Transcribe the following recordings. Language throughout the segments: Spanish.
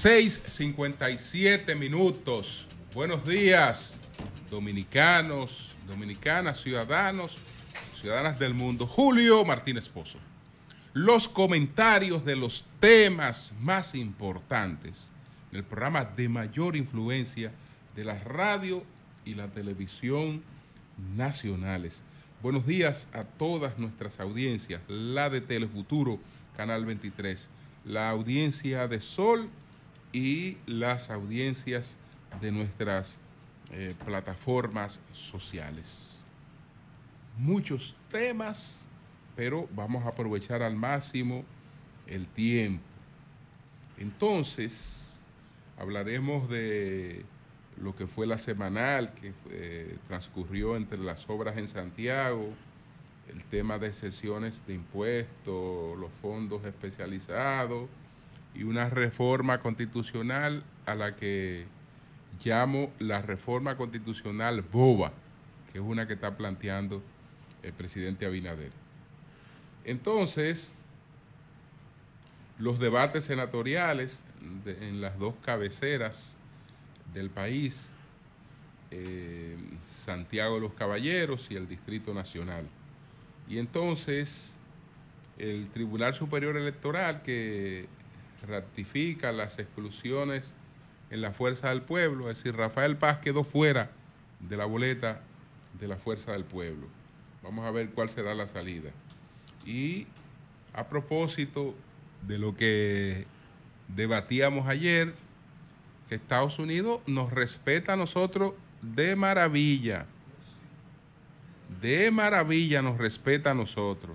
6:57 minutos. Buenos días, dominicanos, dominicanas, ciudadanos, ciudadanas del mundo. Julio Martínez Pozo. Los comentarios de los temas más importantes en el programa de mayor influencia de la radio y la televisión nacionales. Buenos días a todas nuestras audiencias, la de Telefuturo, Canal 23, la audiencia de Sol y las audiencias de nuestras eh, plataformas sociales. Muchos temas, pero vamos a aprovechar al máximo el tiempo. Entonces, hablaremos de lo que fue la semanal que eh, transcurrió entre las obras en Santiago, el tema de sesiones de impuestos, los fondos especializados, y una reforma constitucional a la que llamo la reforma constitucional boba, que es una que está planteando el presidente Abinader. Entonces, los debates senatoriales en las dos cabeceras del país, eh, Santiago de los Caballeros y el Distrito Nacional. Y entonces, el Tribunal Superior Electoral, que ratifica las exclusiones en la Fuerza del Pueblo, es decir, Rafael Paz quedó fuera de la boleta de la Fuerza del Pueblo. Vamos a ver cuál será la salida. Y a propósito de lo que debatíamos ayer, que Estados Unidos nos respeta a nosotros de maravilla. De maravilla nos respeta a nosotros.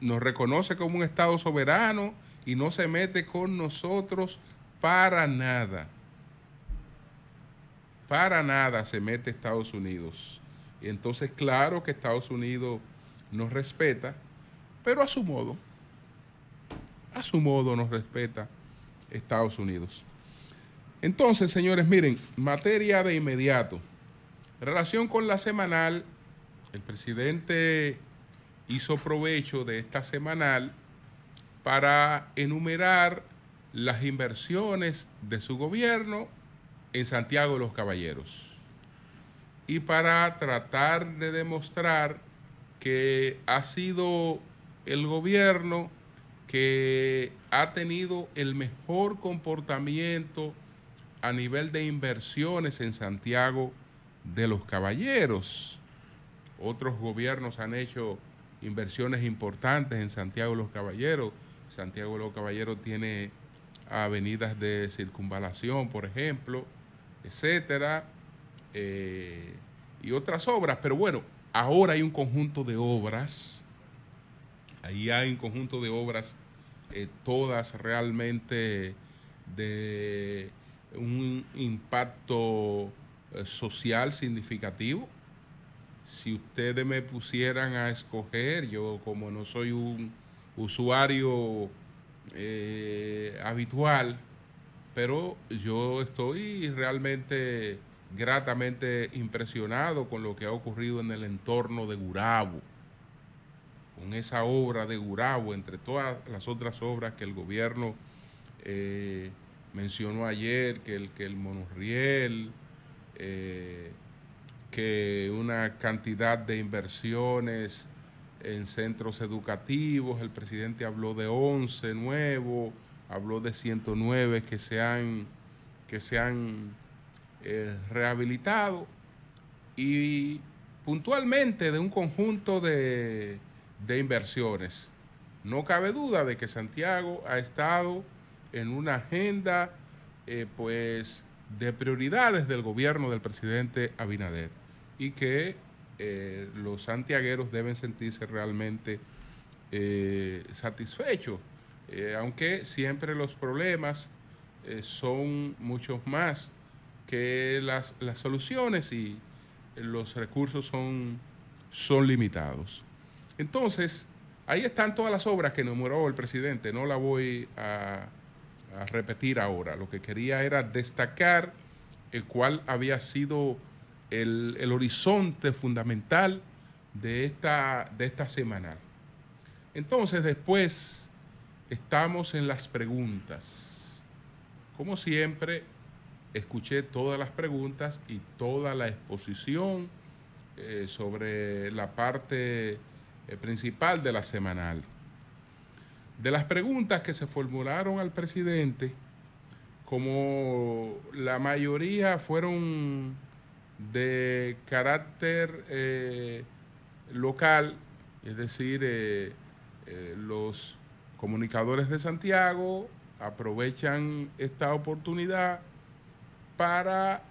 Nos reconoce como un Estado soberano y no se mete con nosotros para nada. Para nada se mete Estados Unidos. Y entonces, claro que Estados Unidos nos respeta, pero a su modo. A su modo nos respeta Estados Unidos. Entonces, señores, miren, materia de inmediato. Relación con la semanal, el presidente hizo provecho de esta semanal para enumerar las inversiones de su gobierno en Santiago de los Caballeros y para tratar de demostrar que ha sido el gobierno que ha tenido el mejor comportamiento a nivel de inversiones en Santiago de los Caballeros. Otros gobiernos han hecho inversiones importantes en Santiago de los Caballeros, Santiago de los Caballeros tiene avenidas de circunvalación, por ejemplo, etcétera, eh, y otras obras. Pero bueno, ahora hay un conjunto de obras, ahí hay un conjunto de obras, eh, todas realmente de un impacto eh, social significativo. Si ustedes me pusieran a escoger, yo como no soy un usuario eh, habitual, pero yo estoy realmente gratamente impresionado con lo que ha ocurrido en el entorno de Gurabo, con esa obra de Gurabo, entre todas las otras obras que el gobierno eh, mencionó ayer, que el, que el monorriel, eh, que una cantidad de inversiones en centros educativos, el presidente habló de 11 nuevos, habló de 109 que se han, que se han eh, rehabilitado y puntualmente de un conjunto de, inversiones. No cabe duda de que Santiago ha estado en una agenda eh, pues, de prioridades del gobierno del presidente Abinader y que eh, los santiagueros deben sentirse realmente eh, satisfechos, eh, aunque siempre los problemas son muchos más que las, las soluciones y los recursos son, son limitados. Entonces, ahí están todas las obras que enumeró el presidente, no la voy a, repetir ahora. Lo que quería era destacar el cuál había sido el, horizonte fundamental de esta, de esta semanal. Entonces después estamos en las preguntas. Como siempre, escuché todas las preguntas y toda la exposición eh, sobre la parte eh, principal de la semanal. De las preguntas que se formularon al presidente, como la mayoría fueron de carácter eh, local, es decir, eh, eh, los comunicadores de Santiago aprovechan esta oportunidad para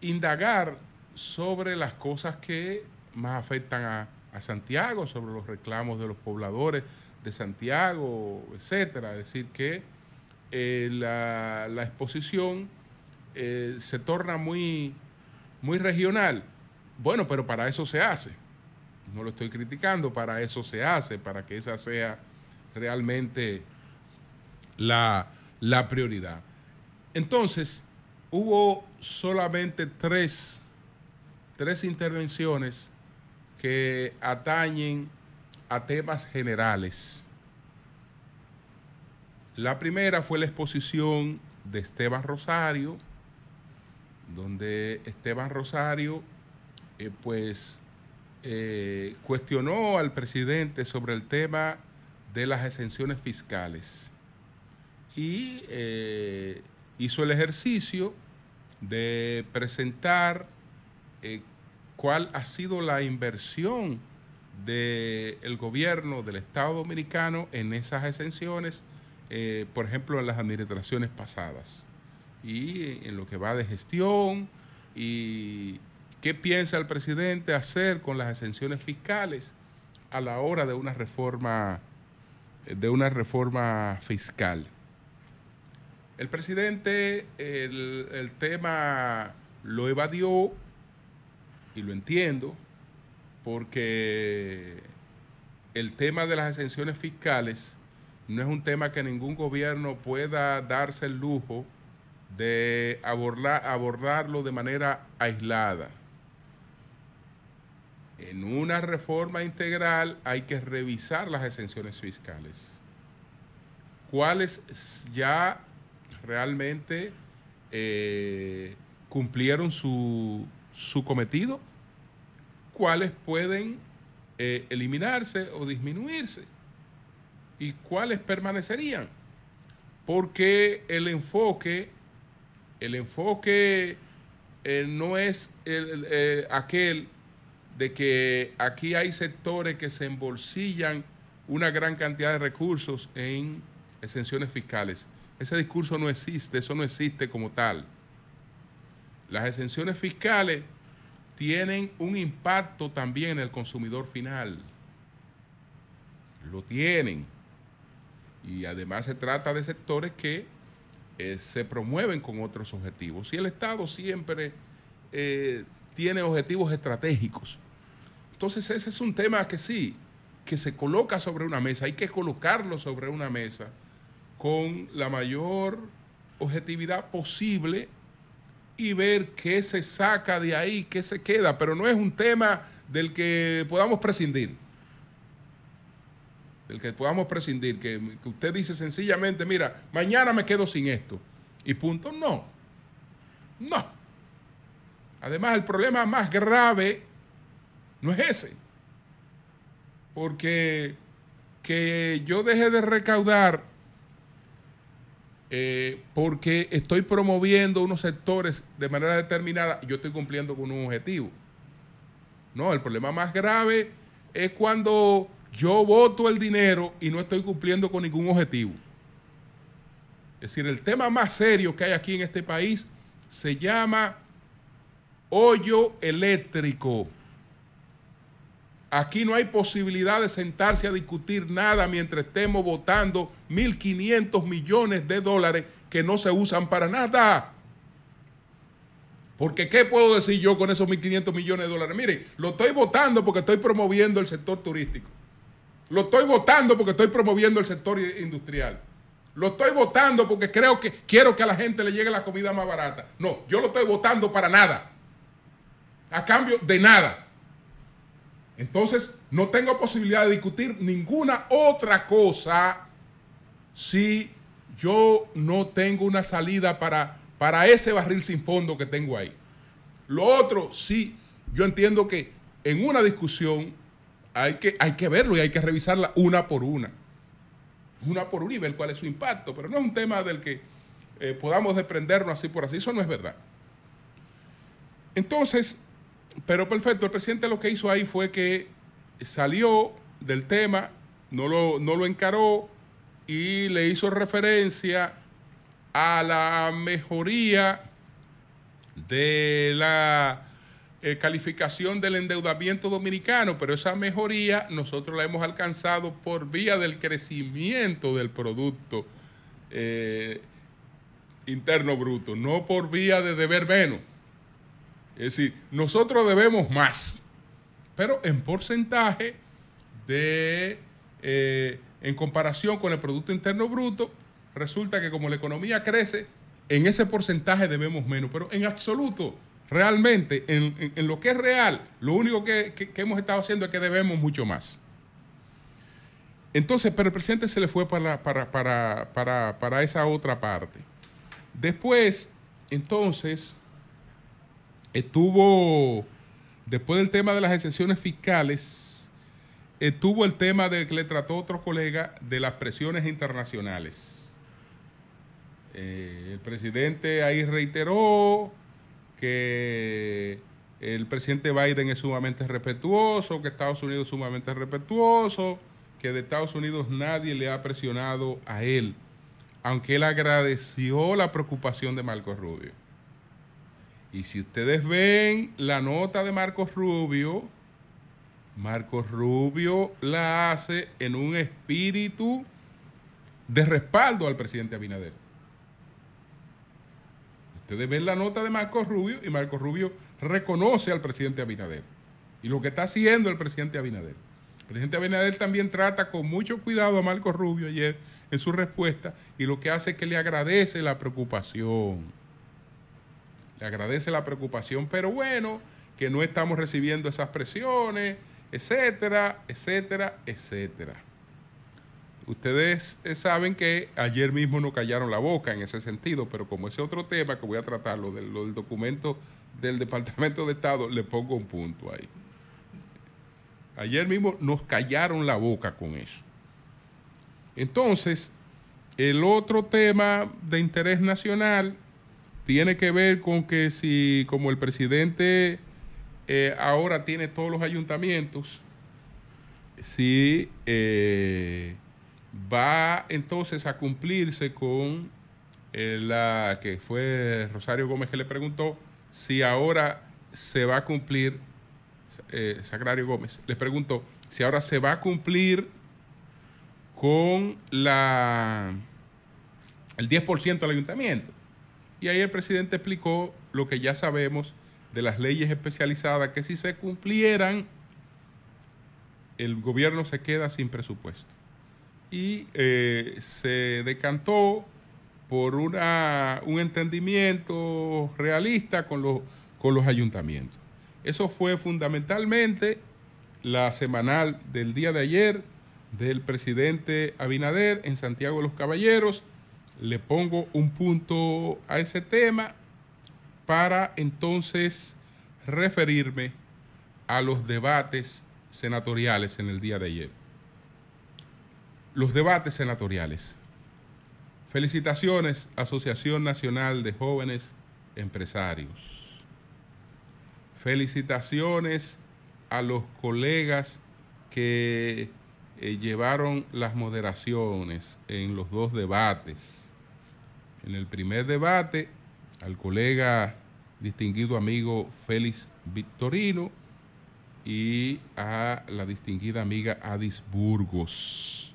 indagar sobre las cosas que más afectan a, Santiago, sobre los reclamos de los pobladores de Santiago, etc. Es decir, que la, exposición se torna muy muy regional. Bueno, pero para eso se hace. No lo estoy criticando, para eso se hace, para que esa sea realmente la, prioridad. Entonces, hubo solamente tres, tres intervenciones que atañen a temas generales. La primera fue la exposición de Esteban Rosario, donde Esteban Rosario eh, pues eh, cuestionó al presidente sobre el tema de las exenciones fiscales y eh, hizo el ejercicio de presentar cuál ha sido la inversión del gobierno del Estado Dominicano en esas exenciones, por ejemplo, en las administraciones pasadas y en lo que va de gestión y qué piensa el presidente hacer con las exenciones fiscales a la hora de una reforma de una reforma fiscal. El presidente el, tema lo evadió y lo entiendo porque el tema de las exenciones fiscales no es un tema que ningún gobierno pueda darse el lujo de abordar, abordarlo de manera aislada. En una reforma integral hay que revisar las exenciones fiscales. ¿Cuáles ya realmente eh, cumplieron su, cometido? ¿Cuáles pueden eh, eliminarse o disminuirse? ¿Y cuáles permanecerían? Porque el enfoque el enfoque eh, no es eh, aquel de que aquí hay sectores que se embolsillan una gran cantidad de recursos en exenciones fiscales. Ese discurso no existe, eso no existe como tal. Las exenciones fiscales tienen un impacto también en el consumidor final. Lo tienen. Y además se trata de sectores que eh, se promueven con otros objetivos. Y el Estado siempre eh, tiene objetivos estratégicos. Entonces ese es un tema que sí, que se coloca sobre una mesa, hay que colocarlo sobre una mesa con la mayor objetividad posible y ver qué se saca de ahí, qué se queda, pero no es un tema del que podamos prescindir del que podamos prescindir, que, usted dice sencillamente, mira, mañana me quedo sin esto. Y punto, no. No. Además, el problema más grave no es ese. Porque que yo deje de recaudar eh, porque estoy promoviendo unos sectores de manera determinada, yo estoy cumpliendo con un objetivo. No, el problema más grave es cuando yo voto el dinero y no estoy cumpliendo con ningún objetivo. Es decir, el tema más serio que hay aquí en este país se llama hoyo eléctrico. Aquí no hay posibilidad de sentarse a discutir nada mientras estemos votando 1.500 millones de dólares que no se usan para nada. Porque ¿qué puedo decir yo con esos 1.500 millones de dólares? Mire, lo estoy votando porque estoy promoviendo el sector turístico. Lo estoy votando porque estoy promoviendo el sector industrial. Lo estoy votando porque creo que quiero que a la gente le llegue la comida más barata. No, yo lo estoy votando para nada. A cambio de nada. Entonces, no tengo posibilidad de discutir ninguna otra cosa si yo no tengo una salida para, para ese barril sin fondo que tengo ahí. Lo otro, sí, yo entiendo que en una discusión hay que, hay que verlo y hay que revisarla una por una. Una por una y ver cuál es su impacto. Pero no es un tema del que eh, podamos desprendernos así por así. Eso no es verdad. Entonces, pero perfecto, el presidente lo que hizo ahí fue que salió del tema, no lo, no lo encaró y le hizo referencia a la mejoría de la eh, calificación del endeudamiento dominicano, pero esa mejoría nosotros la hemos alcanzado por vía del crecimiento del Producto eh, Interno Bruto, no por vía de deber menos. Es decir, nosotros debemos más, pero en porcentaje de, eh, en comparación con el Producto Interno Bruto, resulta que como la economía crece, en ese porcentaje debemos menos, pero en absoluto realmente, en, lo que es real, lo único que, hemos estado haciendo es que debemos mucho más. Entonces, pero el presidente se le fue para, para, esa otra parte. Después, entonces, estuvo, después del tema de las exenciones fiscales, estuvo el tema de que le trató otro colega de las presiones internacionales. Eh, el presidente ahí reiteró que el presidente Biden es sumamente respetuoso, que Estados Unidos es sumamente respetuoso, que de Estados Unidos nadie le ha presionado a él, aunque él agradeció la preocupación de Marcos Rubio. Y si ustedes ven la nota de Marcos Rubio, Marcos Rubio la hace en un espíritu de respaldo al presidente Abinader. Ustedes ven la nota de Marcos Rubio y Marcos Rubio reconoce al presidente Abinader y lo que está haciendo el presidente Abinader. El presidente Abinader también trata con mucho cuidado a Marcos Rubio ayer en su respuesta y lo que hace es que le agradece la preocupación. Le agradece la preocupación, pero bueno, que no estamos recibiendo esas presiones, etcétera, etcétera, etcétera. Ustedes eh, saben que ayer mismo nos callaron la boca en ese sentido, pero como ese otro tema que voy a tratar, lo del, documento del Departamento de Estado, le pongo un punto ahí. Ayer mismo nos callaron la boca con eso. Entonces, el otro tema de interés nacional tiene que ver con que si, como el presidente eh, ahora tiene todos los ayuntamientos, si eh, va entonces a cumplirse con eh, la que fue Rosario Gómez que le preguntó si ahora se va a cumplir, eh, Sagrario Gómez le preguntó si ahora se va a cumplir con la, el 10% del ayuntamiento. Y ahí el presidente explicó lo que ya sabemos de las leyes especializadas, que si se cumplieran, el gobierno se queda sin presupuesto y eh, se decantó por un entendimiento realista con los, con los ayuntamientos. Eso fue fundamentalmente la semanal del día de ayer del presidente Abinader en Santiago de los Caballeros. Le pongo un punto a ese tema para entonces referirme a los debates senatoriales en el día de ayer los debates senatoriales. Felicitaciones, Asociación Nacional de Jóvenes Empresarios. Felicitaciones a los colegas que eh, llevaron las moderaciones en los dos debates. En el primer debate, al colega distinguido amigo Félix Victorino y a la distinguida amiga Adis Burgos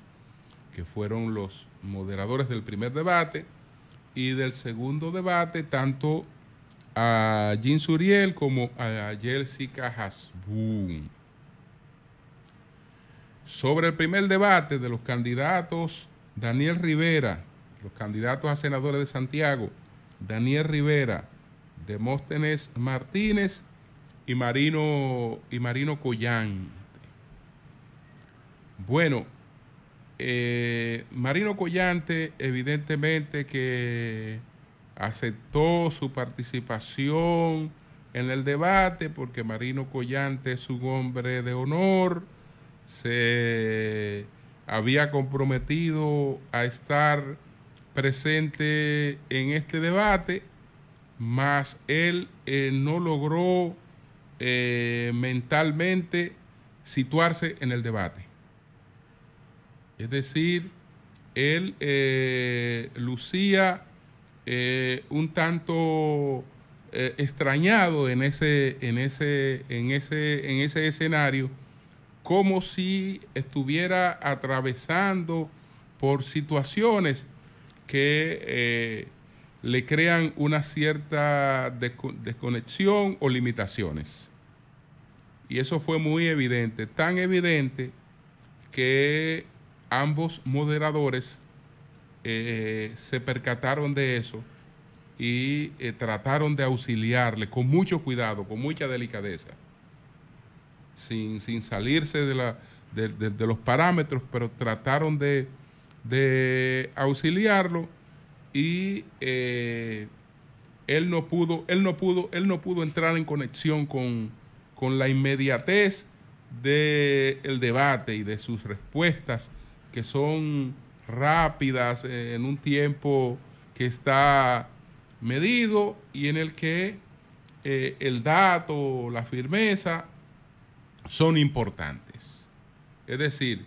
que fueron los moderadores del primer debate y del segundo debate, tanto a Jean Suriel como a Jessica Hasbun. Sobre el primer debate de los candidatos Daniel Rivera, los candidatos a senadores de Santiago, Daniel Rivera, Demóstenes Martínez y Marino, y Marino Collante. Bueno, eh, Marino Collante, evidentemente que aceptó su participación en el debate, porque Marino Collante es un hombre de honor, se había comprometido a estar presente en este debate, mas él eh, no logró eh, mentalmente situarse en el debate. Es decir, él eh, lucía eh, un tanto eh, extrañado en ese, en, ese, en, ese, en ese escenario, como si estuviera atravesando por situaciones que le crean una cierta desconexión o limitaciones. Y eso fue muy evidente, tan evidente que ambos moderadores eh, se percataron de eso y eh, trataron de auxiliarle con mucho cuidado, con mucha delicadeza, sin, salirse de, de, los parámetros, pero trataron de, auxiliarlo y eh, él no pudo, él no pudo, él no pudo entrar en conexión con, con la inmediatez del debate y de sus respuestas que son rápidas eh, en un tiempo que está medido y en el que eh, el dato, la firmeza son importantes. Es decir,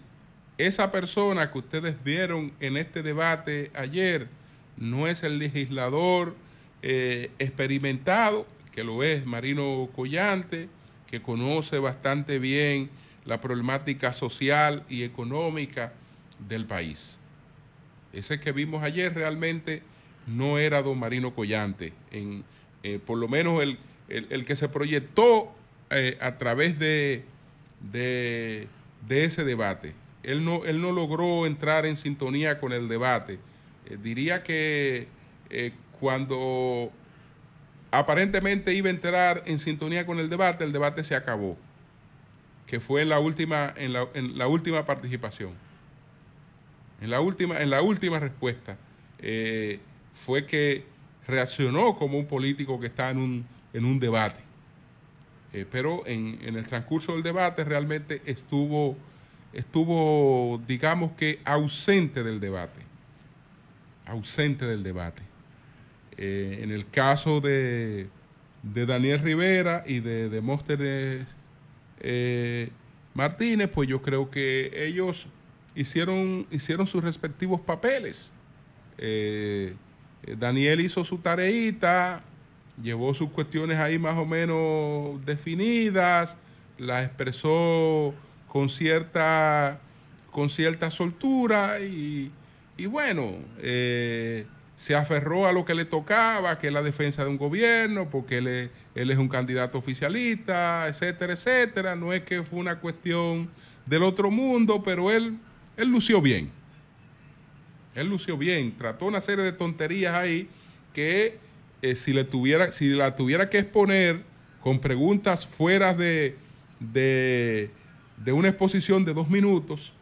esa persona que ustedes vieron en este debate ayer no es el legislador eh, experimentado, que lo es Marino Collante, que conoce bastante bien la problemática social y económica del país. Ese que vimos ayer realmente no era don Marino Collante, eh, por lo menos el, que se proyectó eh, a través de, de, ese debate. Él no, él no logró entrar en sintonía con el debate. Eh, diría que cuando aparentemente iba a entrar en sintonía con el debate, el debate se acabó, que fue la última, en la última participación. En la última, en la última respuesta eh, fue que reaccionó como un político que está en un, debate. Eh, pero en, el transcurso del debate realmente estuvo, estuvo, digamos que, ausente del debate. Ausente del debate. Eh, en el caso de, Daniel Rivera y de, de Martínez, pues yo creo que ellos hicieron, hicieron sus respectivos papeles. Eh, Daniel hizo su tareita, llevó sus cuestiones ahí más o menos definidas, las expresó con cierta, con cierta soltura y, bueno, eh, se aferró a lo que le tocaba, que es la defensa de un gobierno, porque él es un candidato oficialista, etcétera, etcétera. No es que fue una cuestión del otro mundo, pero él él lució bien. Él lució bien. Trató una serie de tonterías ahí que eh, si, le tuviera, si la tuviera que exponer con preguntas fuera de, de, una exposición de dos minutos,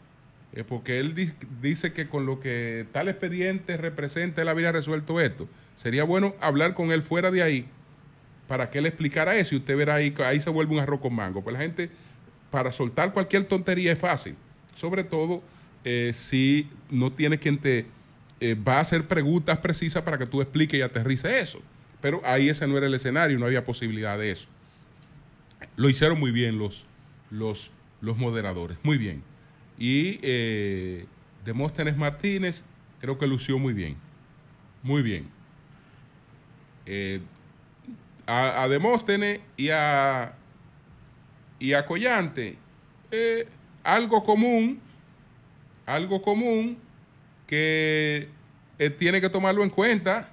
porque él dice que con lo que tal expediente representa, él habría resuelto esto. Sería bueno hablar con él fuera de ahí para que él explicara eso y usted verá ahí, ahí se vuelve un arroz con mango. Pues la gente, para soltar cualquier tontería es fácil, sobre todo eh, si no tiene quien te eh, va a hacer preguntas precisas para que tú expliques y aterrice eso. Pero ahí ese no era el escenario, no había posibilidad de eso. Lo hicieron muy bien los, los, los moderadores, muy bien. Y eh, Demóstenes Martínez creo que lució muy bien, muy bien. a, Demóstenes y a, y a Collante, algo común algo común que eh, tiene que tomarlo en cuenta.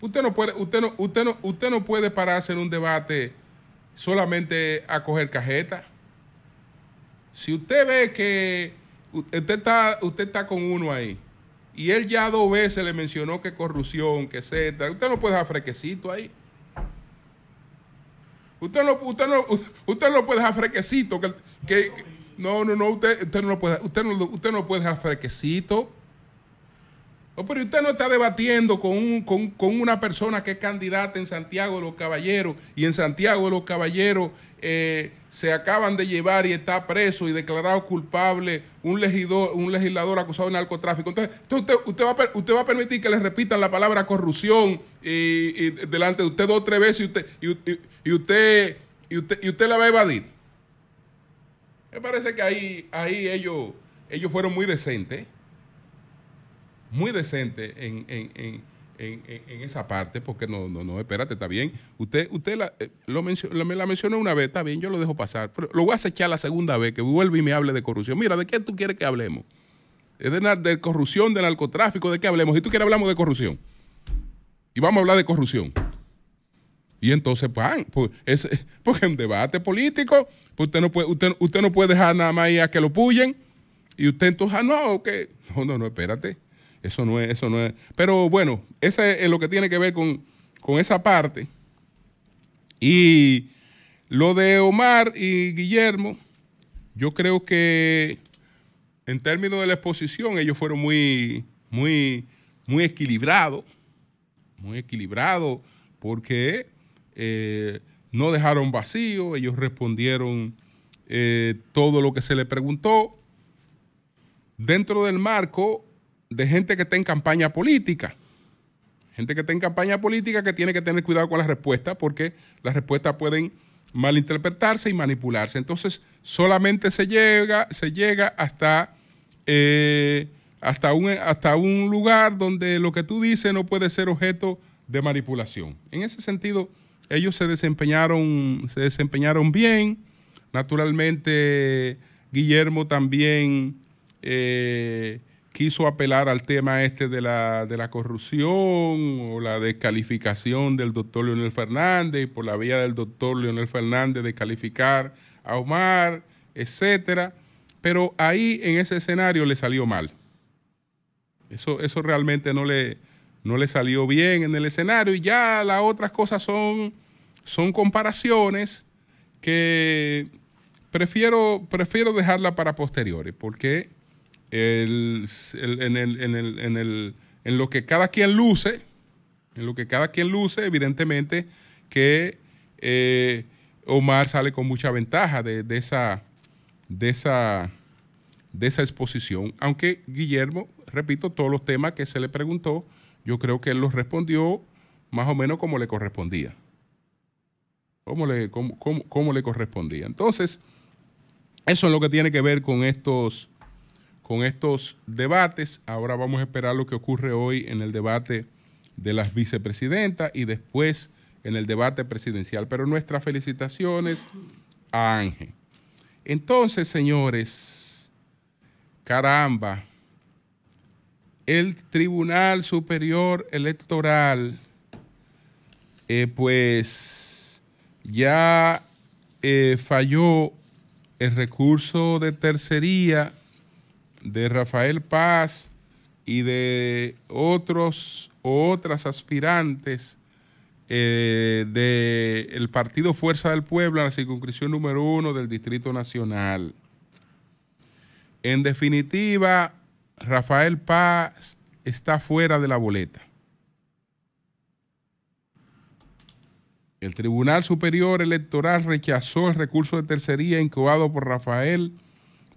Usted no puede, usted no, usted no, usted no puede pararse en un debate solamente a coger cajeta. Si usted ve que usted está, usted está con uno ahí y él ya dos veces le mencionó que corrupción, que etcétera, usted no puede dejar frequecito ahí. Usted no, usted puede dejar frequecito que, que no, no, no, usted, no lo puede, usted usted no puede dejar fresquecito. No, pero usted no está debatiendo con, una persona que es candidata en Santiago de los Caballeros y en Santiago de los Caballeros eh, se acaban de llevar y está preso y declarado culpable un, un legislador acusado de narcotráfico. Entonces, usted, usted, va, a permitir que le repitan la palabra corrupción delante de usted dos o tres veces usted, y usted, y usted la va a evadir. Me parece que ahí, ahí ellos, ellos fueron muy decentes, muy decentes en, en, en, en esa parte, porque no, no, no, espérate, está bien. Usted, usted la, eh, lo me la mencionó una vez, está bien, yo lo dejo pasar, pero lo voy a acechar la segunda vez que vuelva y me hable de corrupción. Mira, ¿de qué tú quieres que hablemos? de, de corrupción, de narcotráfico? ¿De qué hablemos? Si tú quieres hablamos de corrupción. Y vamos a hablar de corrupción. Y entonces, pues, pues es, porque un debate político, pues usted no puede, usted, no puede dejar nada más ahí a que lo puyen. Y usted entonces, ah, no, que. No, no, no, espérate. Eso no es, eso no es. Pero bueno, eso es lo que tiene que ver con, esa parte. Y lo de Omar y Guillermo, yo creo que en términos de la exposición, ellos fueron muy, muy, muy equilibrados. Muy equilibrados, porque eh, no dejaron vacío, ellos respondieron eh, todo lo que se le preguntó dentro del marco de gente que está en campaña política. Gente que está en campaña política que tiene que tener cuidado con las respuestas porque las respuestas pueden malinterpretarse y manipularse. Entonces, solamente se llega, se llega hasta, eh, hasta, un, hasta un lugar donde lo que tú dices no puede ser objeto de manipulación. En ese sentido, ellos se desempeñaron, se desempeñaron bien. Naturalmente, Guillermo también eh, quiso apelar al tema este de la, corrupción o la descalificación del doctor Leonel Fernández y por la vía del doctor Leonel Fernández descalificar a Omar, etc. Pero ahí en ese escenario le salió mal. Eso, eso realmente no le, no le salió bien en el escenario y ya las otras cosas son, son comparaciones que prefiero, prefiero dejarla para posteriores, porque en, lo que cada quien luce, en lo que cada quien luce, evidentemente que eh, Omar sale con mucha ventaja de, esa, de, esa, de esa exposición, aunque Guillermo, repito, todos los temas que se le preguntó, yo creo que él los respondió más o menos como le correspondía. ¿Cómo le, le correspondía. Entonces, eso es lo que tiene que ver con estos, con estos debates. Ahora vamos a esperar lo que ocurre hoy en el debate de las vicepresidentas y después en el debate presidencial. Pero nuestras felicitaciones a Ángel. Entonces, señores, caramba, el Tribunal Superior Electoral, eh, pues ya eh, falló el recurso de tercería de Rafael Paz y de otros otras aspirantes eh, del Partido Fuerza del Pueblo en la circunscripción número uno del Distrito Nacional. En definitiva, Rafael Paz está fuera de la boleta. El Tribunal Superior Electoral rechazó el recurso de tercería incubado por Rafael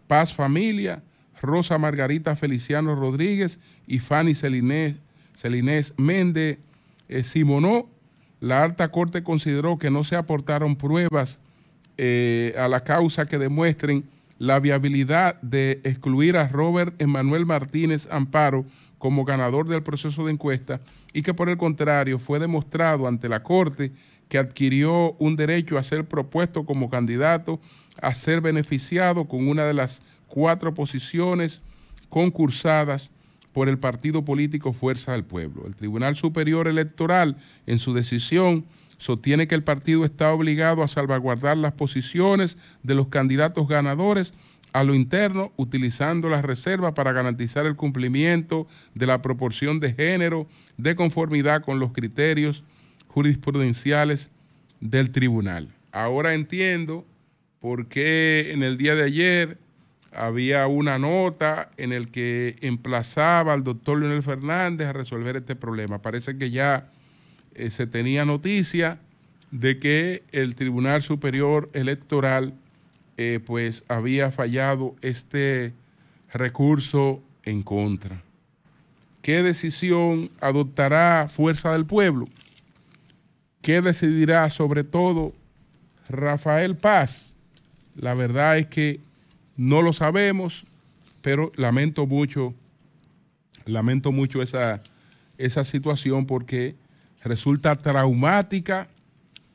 Paz Familia, Rosa Margarita Feliciano Rodríguez y Fanny Celinés, Méndez eh, Simonó. La alta corte consideró que no se aportaron pruebas eh, a la causa que demuestren la viabilidad de excluir a Robert Emanuel Martínez Amparo como ganador del proceso de encuesta y que por el contrario fue demostrado ante la Corte que adquirió un derecho a ser propuesto como candidato, a ser beneficiado con una de las cuatro posiciones concursadas por el partido político Fuerza del Pueblo. El Tribunal Superior Electoral, en su decisión, Sostiene que el partido está obligado a salvaguardar las posiciones de los candidatos ganadores a lo interno, utilizando las reservas para garantizar el cumplimiento de la proporción de género de conformidad con los criterios jurisprudenciales del tribunal. Ahora entiendo por qué en el día de ayer había una nota en el que emplazaba al doctor Leonel Fernández a resolver este problema. Parece que ya eh, se tenía noticia de que el Tribunal Superior Electoral eh, pues había fallado este recurso en contra. ¿Qué decisión adoptará Fuerza del Pueblo? ¿Qué decidirá sobre todo Rafael Paz? La verdad es que no lo sabemos, pero lamento mucho, lamento mucho esa, esa situación porque resulta traumática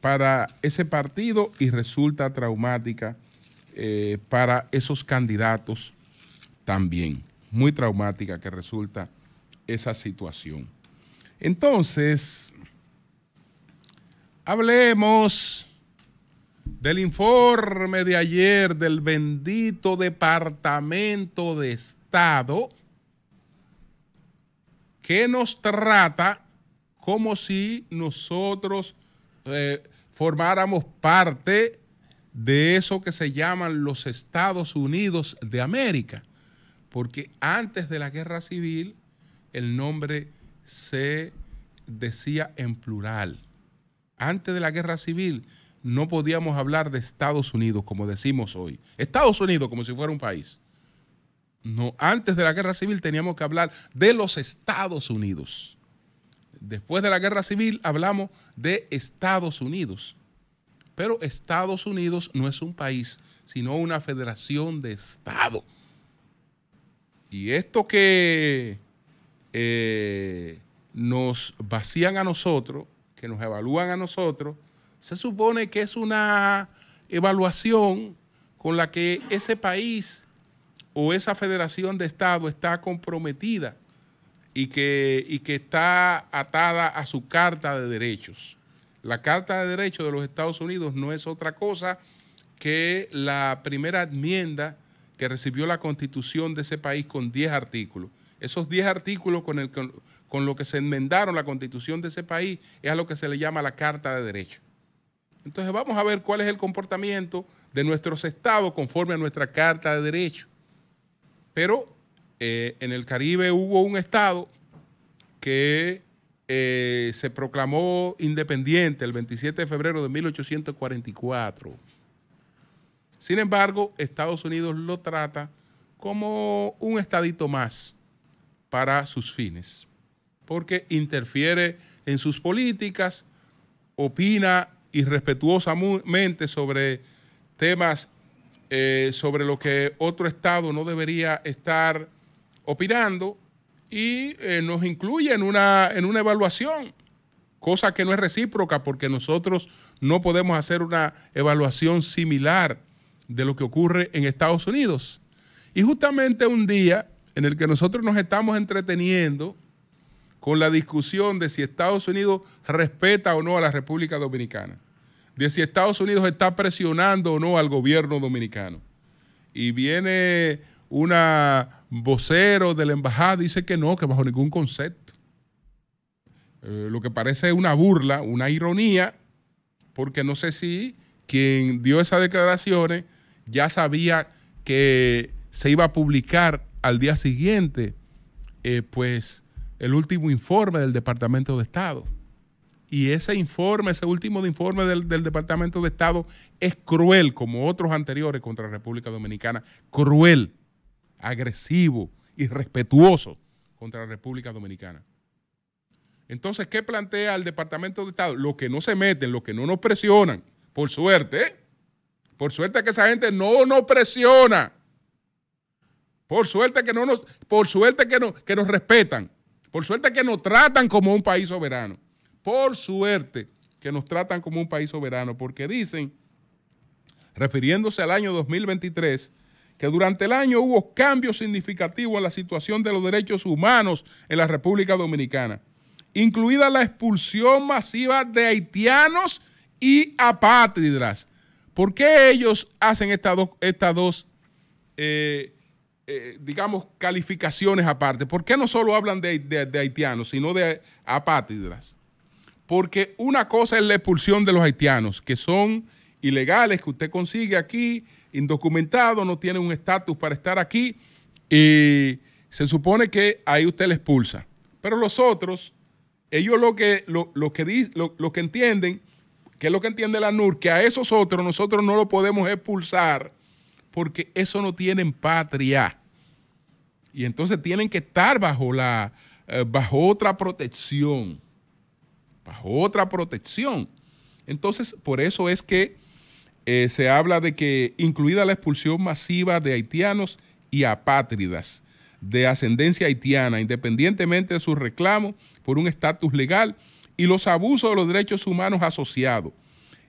para ese partido y resulta traumática eh, para esos candidatos también. Muy traumática que resulta esa situación. Entonces, hablemos del informe de ayer del bendito Departamento de Estado que nos trata como si nosotros eh, formáramos parte de eso que se llaman los Estados Unidos de América, porque antes de la guerra civil el nombre se decía en plural. Antes de la guerra civil no podíamos hablar de Estados Unidos como decimos hoy. Estados Unidos como si fuera un país. No, antes de la guerra civil teníamos que hablar de los Estados Unidos. Después de la guerra civil hablamos de Estados Unidos. Pero Estados Unidos no es un país, sino una federación de Estado. Y esto que eh, nos vacían a nosotros, que nos evalúan a nosotros, se supone que es una evaluación con la que ese país o esa federación de Estado está comprometida y que, que está atada a su Carta de Derechos. La Carta de Derechos de los Estados Unidos no es otra cosa que la primera enmienda que recibió la constitución de ese país con 10 artículos. Esos 10 artículos con, el, lo que se enmendaron la constitución de ese país es a lo que se le llama la Carta de Derechos. Entonces vamos a ver cuál es el comportamiento de nuestros estados conforme a nuestra Carta de Derechos. Pero eh, en el Caribe hubo un estado que eh, se proclamó independiente el 27 de febrero de 1844. Sin embargo, Estados Unidos lo trata como un estadito más para sus fines, porque interfiere en sus políticas, opina irrespetuosamente sobre temas, eh, sobre lo que otro estado no debería estar opinando y eh, nos incluye en una, en una evaluación, cosa que no es recíproca porque nosotros no podemos hacer una evaluación similar de lo que ocurre en Estados Unidos. Y justamente un día en el que nosotros nos estamos entreteniendo con la discusión de si Estados Unidos respeta o no a la República Dominicana, de si Estados Unidos está presionando o no al gobierno dominicano. Y viene una vocero de la embajada dice que no, que bajo ningún concepto. Eh, lo que parece una burla, una ironía, porque no sé si quien dio esas declaraciones ya sabía que se iba a publicar al día siguiente, eh, pues, el último informe del Departamento de Estado. Y ese informe, ese último informe del, del, Departamento de Estado es cruel, como otros anteriores contra la República Dominicana, cruel agresivo, y respetuoso contra la República Dominicana. Entonces, ¿qué plantea el Departamento de Estado? Los que no se meten, los que no nos presionan, por suerte, por suerte que esa gente no nos presiona, por suerte que no nos, por suerte que, no, que nos respetan, por suerte que nos tratan como un país soberano, por suerte que nos tratan como un país soberano, porque dicen, refiriéndose al año 2023, que durante el año hubo cambios significativos en la situación de los derechos humanos en la República Dominicana, incluida la expulsión masiva de haitianos y apátridas. ¿Por qué ellos hacen estas dos, eh, eh, digamos, calificaciones aparte? ¿Por qué no solo hablan de haitianos, sino de apátridas? Porque una cosa es la expulsión de los haitianos, que son ilegales, que usted consigue aquí indocumentado, no tiene un estatus para estar aquí y se supone que ahí usted le expulsa. Pero los otros, ellos lo que, lo, lo que, lo, que entienden, que es lo que entiende la NUR, que a esos otros nosotros no lo podemos expulsar porque eso no tienen patria. Y entonces tienen que estar bajo, la, eh, bajo otra protección. Bajo otra protección. Entonces, por eso es que eh, se habla de que incluida la expulsión masiva de haitianos y apátridas de ascendencia haitiana, independientemente de su reclamo por un estatus legal y los abusos de los derechos humanos asociados.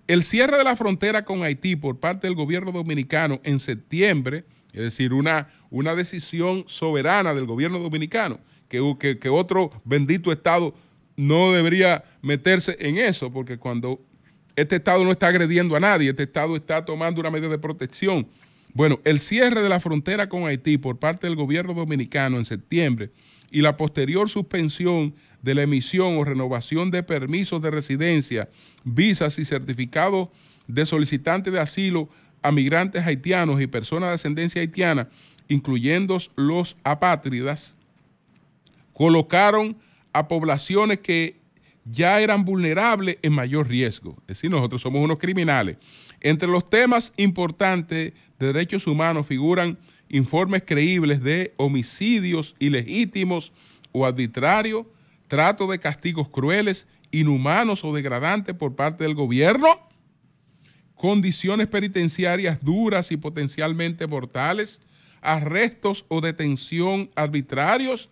El cierre de la frontera con Haití por parte del gobierno dominicano en septiembre, es decir, una, una decisión soberana del gobierno dominicano, que, que otro bendito Estado no debería meterse en eso, porque cuando este Estado no está agrediendo a nadie, este Estado está tomando una medida de protección. Bueno, el cierre de la frontera con Haití por parte del gobierno dominicano en septiembre y la posterior suspensión de la emisión o renovación de permisos de residencia, visas y certificados de solicitantes de asilo a migrantes haitianos y personas de ascendencia haitiana, incluyendo los apátridas, colocaron a poblaciones que ya eran vulnerables en mayor riesgo. Es decir, nosotros somos unos criminales. Entre los temas importantes de derechos humanos figuran informes creíbles de homicidios ilegítimos o arbitrarios, trato de castigos crueles, inhumanos o degradantes por parte del gobierno, condiciones penitenciarias duras y potencialmente mortales, arrestos o detención arbitrarios,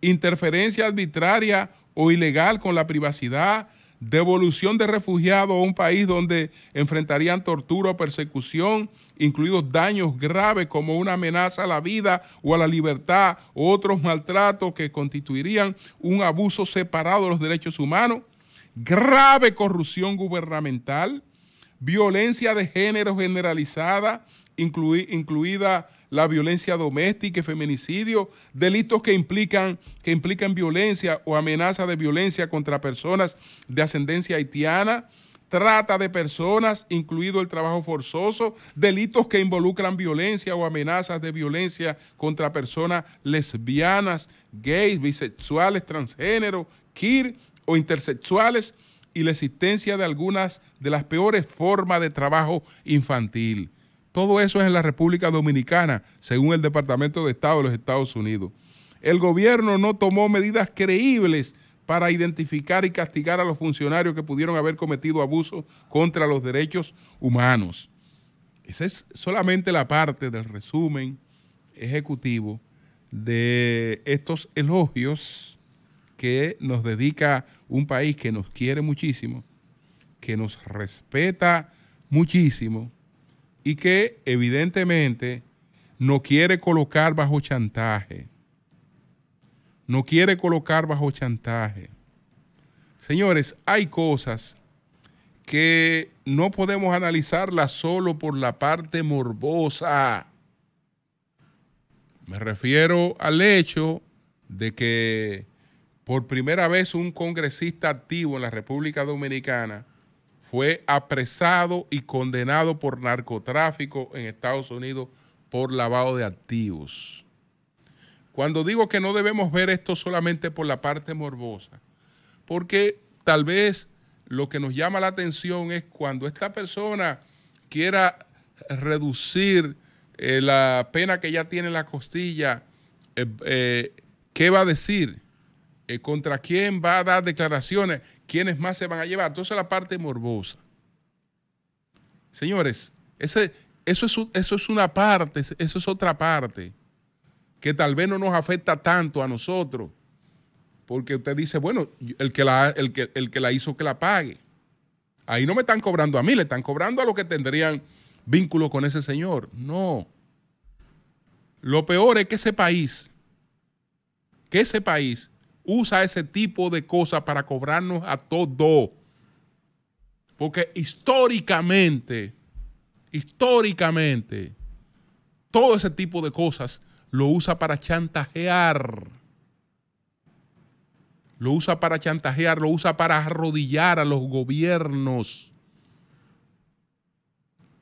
interferencia arbitraria o ilegal con la privacidad, devolución de refugiados a un país donde enfrentarían tortura o persecución, incluidos daños graves como una amenaza a la vida o a la libertad, u otros maltratos que constituirían un abuso separado de los derechos humanos, grave corrupción gubernamental, violencia de género generalizada, incluida la violencia doméstica, y feminicidio, delitos que implican, que implican violencia o amenaza de violencia contra personas de ascendencia haitiana, trata de personas, incluido el trabajo forzoso, delitos que involucran violencia o amenazas de violencia contra personas lesbianas, gays, bisexuales, transgénero, queer o intersexuales y la existencia de algunas de las peores formas de trabajo infantil. Todo eso es en la República Dominicana, según el Departamento de Estado de los Estados Unidos. El gobierno no tomó medidas creíbles para identificar y castigar a los funcionarios que pudieron haber cometido abusos contra los derechos humanos. Esa es solamente la parte del resumen ejecutivo de estos elogios que nos dedica un país que nos quiere muchísimo, que nos respeta muchísimo y que evidentemente no quiere colocar bajo chantaje. No quiere colocar bajo chantaje. Señores, hay cosas que no podemos analizarlas solo por la parte morbosa. Me refiero al hecho de que por primera vez un congresista activo en la República Dominicana fue apresado y condenado por narcotráfico en Estados Unidos por lavado de activos. Cuando digo que no debemos ver esto solamente por la parte morbosa, porque tal vez lo que nos llama la atención es cuando esta persona quiera reducir eh, la pena que ya tiene en la costilla, eh, eh, ¿qué va a decir? Eh, contra quién va a dar declaraciones, quiénes más se van a llevar. Entonces la parte morbosa. Señores, ese, eso, es, eso es una parte, eso es otra parte que tal vez no nos afecta tanto a nosotros, porque usted dice, bueno, el que la, el que, el que la hizo que la pague. Ahí no me están cobrando a mí, le están cobrando a los que tendrían vínculo con ese señor. No. Lo peor es que ese país, que ese país usa ese tipo de cosas para cobrarnos a todos. Porque históricamente, históricamente, todo ese tipo de cosas lo usa para chantajear. Lo usa para chantajear, lo usa para arrodillar a los gobiernos.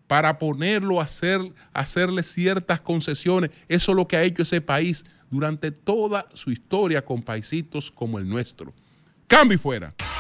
Para ponerlo a hacer, hacerle ciertas concesiones. Eso es lo que ha hecho ese país durante toda su historia con paisitos como el nuestro. Cambio y fuera.